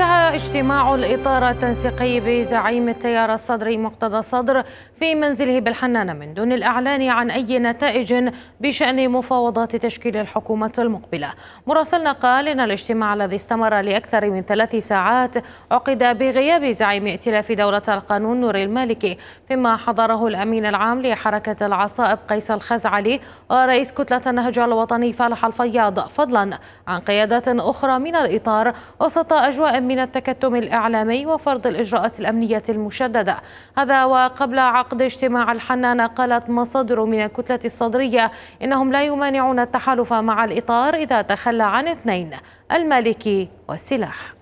انتهى اجتماع الإطار التنسيقي بزعيم التيار الصدري مقتدى الصدر في منزله بالحنانة من دون الإعلان عن أي نتائج بشأن مفاوضات تشكيل الحكومة المقبلة مراسلنا قال إن الاجتماع الذي استمر لأكثر من ثلاث ساعات عقد بغياب زعيم ائتلاف دولة القانون نور المالكي فيما حضره الأمين العام لحركة العصائب قيس الخزعلي ورئيس كتلة النهج الوطني فالح الفياض فضلا عن قيادات أخرى من الإطار وسط أجواء من التكتم الإعلامي وفرض الإجراءات الأمنية المشددة هذا وقبل عقد اجتماع الحنانة قالت مصادر من الكتلة الصدرية إنهم لا يمانعون التحالف مع الإطار إذا تخلى عن اثنين المالكي والسلاح